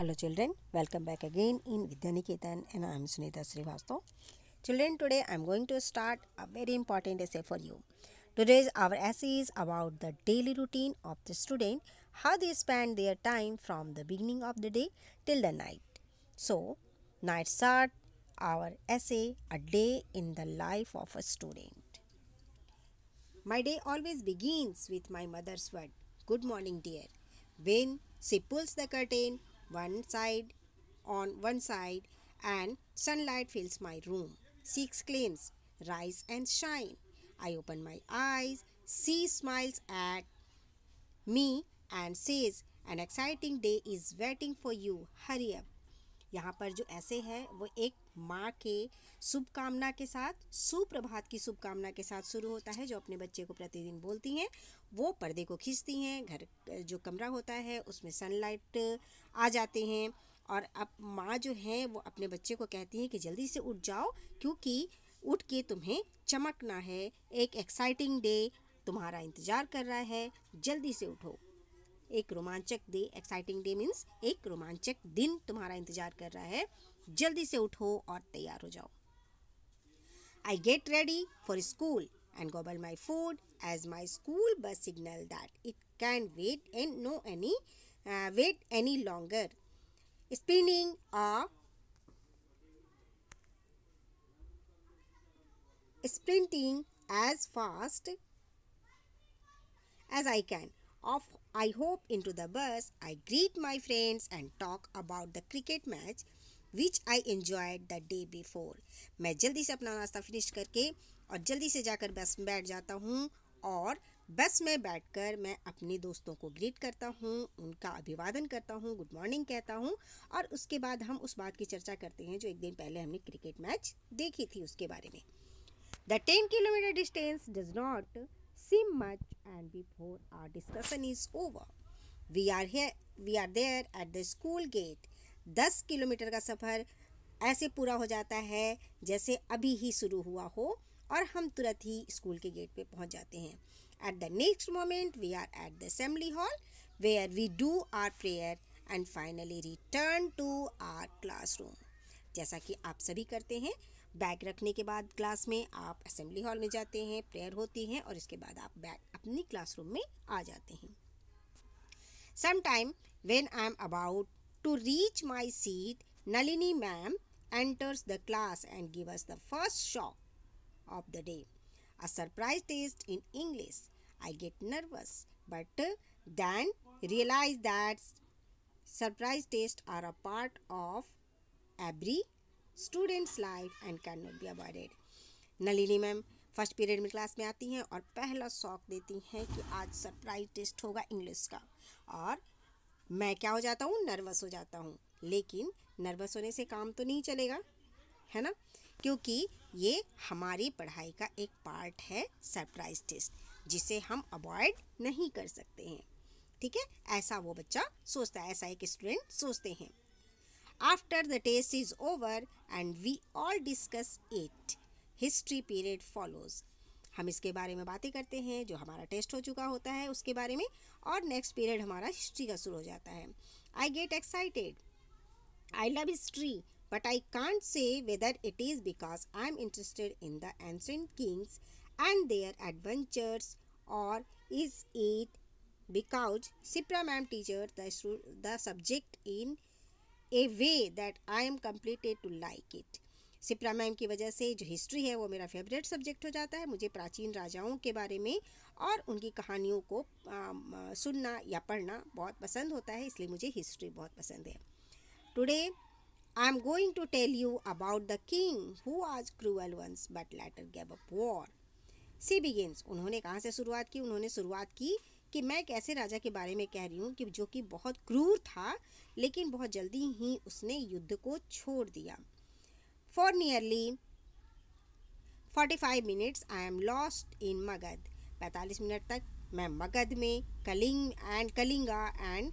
Hello children, welcome back again in Vidyaniketan and I am Sunita Srivastav. Children, today I am going to start a very important essay for you. Today's our essay is about the daily routine of the student, how they spend their time from the beginning of the day till the night. So, night start our essay, A Day in the Life of a Student. My day always begins with my mother's word, Good morning dear. When she pulls the curtain, one side on one side and sunlight fills my room. She exclaims, rise and shine. I open my eyes. She smiles at me and says, an exciting day is waiting for you. Hurry up. यहाँ पर जो ऐसे है वो एक माँ के शुभकामना के साथ सुप्रभात की शुभकामना के साथ शुरू होता है जो अपने बच्चे को प्रतिदिन बोलती हैं वो पर्दे को खींचती हैं घर जो कमरा होता है उसमें सनलाइट आ जाते हैं और अब माँ जो है वो अपने बच्चे को कहती हैं कि जल्दी से उठ जाओ क्योंकि उठ के तुम्हें चमकना है एक एक्साइटिंग डे तुम्हारा इंतज़ार कर रहा है जल्दी से उठो एक रोमांचक डे एक्साइटिंग डे मीन्स एक रोमांचक दिन तुम्हारा इंतज़ार कर रहा है जल्दी से उठो और तैयार हो जाओ I get ready for school and gobble my food as my school bus signal that it can wait and no any wait any longer spinning a sprinting as fast as I can off I hop into the bus I greet my friends and talk about the cricket match which I enjoyed the day before मैं जल्दी से अपना नाश्ता finish करके और जल्दी से जाकर बस में बैठ जाता हूँ और बस में बैठकर मैं अपने दोस्तों को ग्रीट करता हूँ उनका अभिवादन करता हूँ गुड मॉर्निंग कहता हूँ और उसके बाद हम उस बात की चर्चा करते हैं जो एक दिन पहले हमने क्रिकेट मैच देखी थी उसके बारे में the ten kilometer distance does not seem much and before our discussion is over we are here we are there at the school gate दस किलोमीटर का सफ़र ऐसे पूरा हो जाता है जैसे अभी ही शुरू हुआ हो और हम तुरंत ही स्कूल के गेट पे पहुंच जाते हैं at the next moment we are at the assembly hall where we do our prayer and finally return to our classroom जैसा कि आप सभी करते हैं बैग रखने के बाद क्लास में आप असेंबली हॉल में जाते हैं प्रेयर होती हैं और इसके बाद आप बैग अपनी क्लासरूम में आ जाते हैं sometime when I am about To reach my seat, Nalini ma'am enters the class and gives us the first shock of the day. A surprise test in English. I get nervous but then realize that surprise tests are a part of every student's life and cannot be avoided. Nalini Ma'am, ma'am first period में class में आती हैं और पहला शौक देती हैं कि आज सरप्राइज टेस्ट होगा इंग्लिश का और मैं क्या हो जाता हूँ नर्वस हो जाता हूँ लेकिन नर्वस होने से काम तो नहीं चलेगा है ना क्योंकि ये हमारी पढ़ाई का एक पार्ट है सरप्राइज टेस्ट जिसे हम अवॉइड नहीं कर सकते हैं ठीक है ऐसा वो बच्चा सोचता है ऐसा एक स्टूडेंट सोचते हैं after the test is over and we all discuss it history period follows हम इसके बारे में बातें करते हैं जो हमारा टेस्ट हो चुका होता है उसके बारे में और नेक्स्ट पीरियड हमारा हिस्ट्री का शुरू हो जाता है I get excited I love history but I can't say whether it is because I am interested in the ancient kings and their adventures और is it because Sipra ma'am teacher the subject in a way that I am completed to like it Sipra ma'am की वजह से जो history है वो मेरा favourite subject हो जाता है मुझे प्राचीन राजाओं के बारे में और उनकी कहानियों को आ, सुनना या पढ़ना बहुत पसंद होता है इसलिए मुझे हिस्ट्री बहुत पसंद है today I am going to tell you about the king who was cruel once but later gave up war see begins उन्होंने कहाँ से शुरुआत की उन्होंने शुरुआत की कि मैं एक ऐसे राजा के बारे में कह रही हूँ कि जो कि बहुत क्रूर था लेकिन बहुत जल्दी ही उसने युद्ध को छोड़ दिया For nearly 45 minutes I am lost in Magad. 45 minute तक मैं मगध में Kalinga and Kalinga and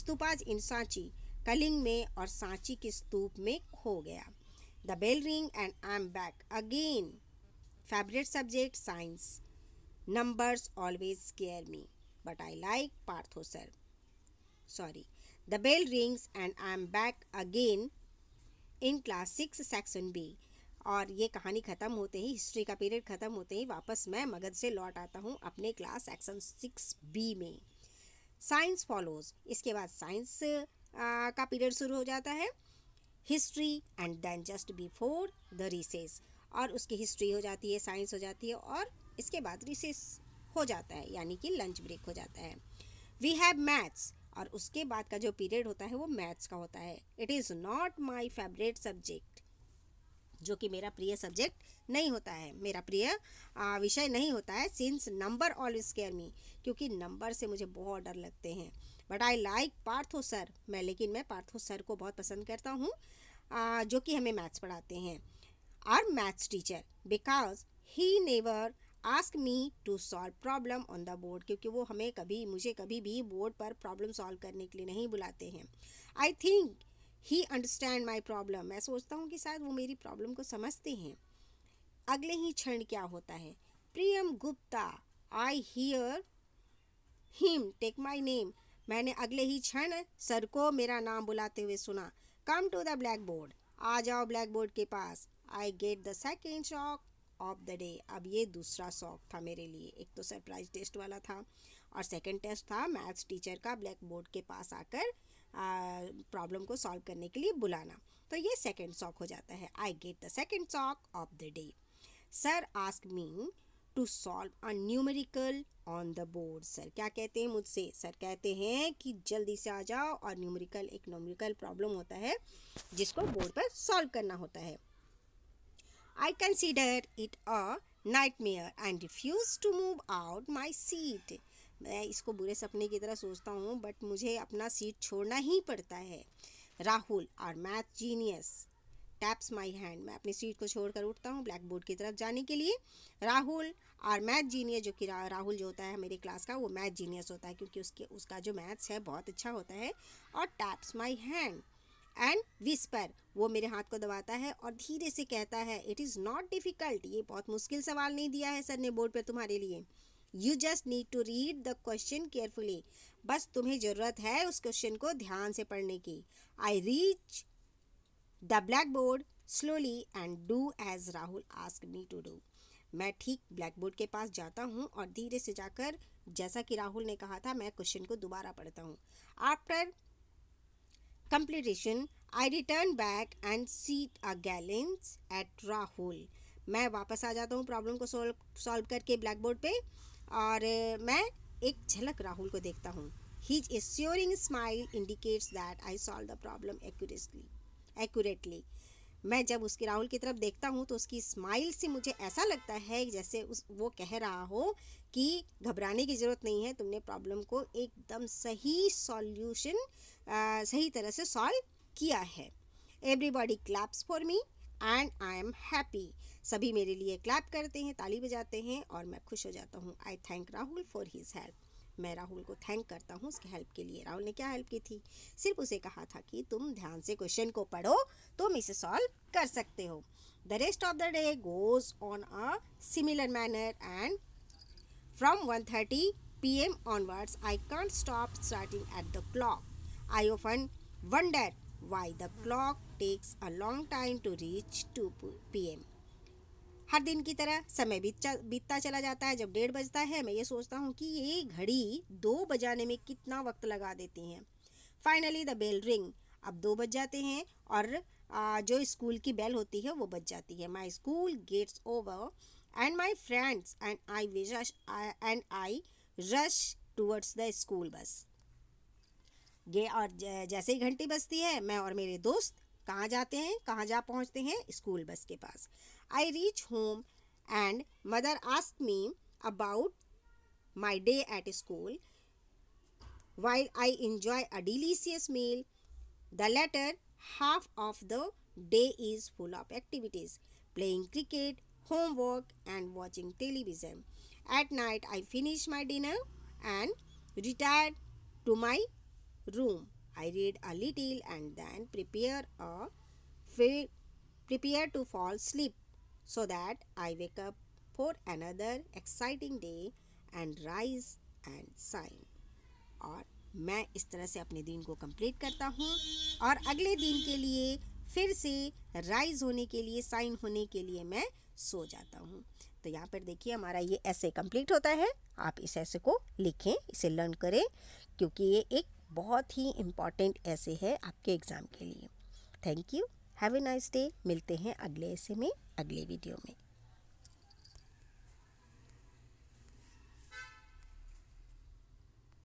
stupas in Sanchi Kalinga में और सांची के स्तूप में खो गया the bell ring and I am back again favourite subject science numbers always scare me but i like partho sir sorry the bell rings and i am back again in class six section B और ये कहानी ख़त्म होते ही history का period ख़त्म होते ही वापस मैं मगध से लौट आता हूँ अपने क्लास सेक्शन सिक्स बी में साइंस फॉलोज इसके बाद साइंस का पीरियड शुरू हो जाता है history and then just before the recess और उसकी हिस्ट्री हो जाती है साइंस हो जाती है और इसके बाद रिसेस हो जाता है यानी कि लंच ब्रेक हो जाता है वी हैव मैथ्स और उसके बाद का जो पीरियड होता है वो मैथ्स का होता है it is not my favourite subject जो कि मेरा प्रिय सब्जेक्ट नहीं होता है मेरा प्रिय विषय नहीं होता है since number always care me क्योंकि नंबर से मुझे बहुत डर लगते हैं but I like Partho sir मैं लेकिन मैं पार्थो सर को बहुत पसंद करता हूँ जो कि हमें मैथ्स पढ़ाते हैं our maths teacher because he never ask me to solve problem on the board क्योंकि वो हमें कभी मुझे कभी भी बोर्ड पर प्रॉब्लम सॉल्व करने के लिए नहीं बुलाते हैं I think he understand my problem मैं सोचता हूँ कि शायद वो मेरी प्रॉब्लम को समझते हैं अगले ही क्षण क्या होता है Priyam Gupta I hear him take my name मैंने अगले ही क्षण सर को मेरा नाम बुलाते हुए सुना come to the black blackboard आ जाओ ब्लैक बोर्ड के पास I get the second shock of the day अब ये दूसरा शौक था मेरे लिए एक तो सरप्राइज टेस्ट वाला था और सेकंड टेस्ट था मैथ्स टीचर का ब्लैक बोर्ड के पास आकर प्रॉब्लम को सॉल्व करने के लिए बुलाना तो ये सेकंड शौक हो जाता है I get the second shock of the day sir ask me to solve a numerical on the board sir क्या कहते हैं मुझसे सर कहते हैं कि जल्दी से आ जाओ और न्यूमेरिकल एक न्यूमेरिकल प्रॉब्लम होता है जिसको बोर्ड पर सॉल्व करना होता है I considered it a nightmare and refused to move out my seat. मैं इसको बुरे सपने की तरह सोचता हूँ बट मुझे अपना सीट छोड़ना ही पड़ता है राहुल और math genius taps my hand मैं अपनी सीट को छोड़कर उठता हूँ ब्लैक बोर्ड की तरफ जाने के लिए राहुल और मैथ जीनियस जो कि रा, राहुल जो होता है मेरे क्लास का वो मैथ जीनियस होता है क्योंकि उसके उसका जो मैथ्स है बहुत अच्छा होता है और taps my hand and whisper वो मेरे हाथ को दबाता है और धीरे से कहता है इट इज़ नॉट डिफ़िकल्ट ये बहुत मुश्किल सवाल नहीं दिया है सर ने बोर्ड पर तुम्हारे लिए you just need to read the question carefully बस तुम्हें ज़रूरत है उस क्वेश्चन को ध्यान से पढ़ने की I reach the black board slowly and do as Rahul ask me to do मैं ठीक ब्लैक बोर्ड के पास जाता हूँ और धीरे से जाकर जैसा कि राहुल ने कहा था मैं क्वेश्चन को दोबारा पढ़ता हूँ after completion I return back and see a glance at Rahul मैं वापस आ जाता हूँ प्रॉब्लम को सॉल्व सॉल्व करके ब्लैक बोर्ड पर और मैं एक झलक राहुल को देखता हूँ his assuring smile indicates that I solve the problem accurately accurately मैं जब उसकी राहुल की तरफ देखता हूँ तो उसकी स्माइल से मुझे ऐसा लगता है जैसे उस वो कह रहा हो कि घबराने की ज़रूरत नहीं है तुमने प्रॉब्लम को एकदम सही सॉल्यूशन सही तरह से सॉल्व किया है everybody claps for me and I am happy सभी मेरे लिए क्लैप करते हैं ताली बजाते हैं और मैं खुश हो जाता हूँ I thank Rahul for his help मैं राहुल को थैंक करता हूँ उसकी हेल्प के लिए राहुल ने क्या हेल्प की थी सिर्फ उसे कहा था कि तुम ध्यान से क्वेश्चन को पढ़ो तुम इसे सॉल्व कर सकते हो the rest of the day goes on a similar manner and From 1.30 pm onwards, I can't stop starting at the clock. I often wonder why the clock takes a long time to reach 2 pm. हर दिन की तरह समय बीतता बीतता चला जाता है जब डेढ़ बजता है मैं ये सोचता हूँ कि ये घड़ी दो बजाने में कितना वक्त लगा देती हैं फाइनली द बेल रिंग अब दो बज जाते हैं और जो स्कूल की बेल होती है वो बज जाती है my school gets over and my friends and I with and I rush towards the school bus ये और जैसे ही घंटी बजती है मैं और मेरे दोस्त कहाँ जाते हैं कहाँ जा पहुँचते हैं स्कूल बस के पास I reach home and mother ask me about my day at school why I enjoy a delicious meal the latter half of the day is full of activities playing cricket homework and watching television. At night, I finish my dinner and retire to my room. I read a little and then prepare a prepare to fall asleep so that I wake up for another exciting day and rise and shine. or मैं इस तरह से अपने दिन को complete करता हूँ और अगले दिन के लिए फिर से राइज होने के लिए साइन होने के लिए मैं सो जाता हूँ तो यहाँ पर देखिए हमारा ये ऐसे कंप्लीट होता है आप इस ऐसे को लिखें इसे लर्न करें क्योंकि ये एक बहुत ही इम्पॉर्टेंट ऐसे है आपके एग्ज़ाम के लिए thank you have a nice day मिलते हैं अगले ऐसे में अगले वीडियो में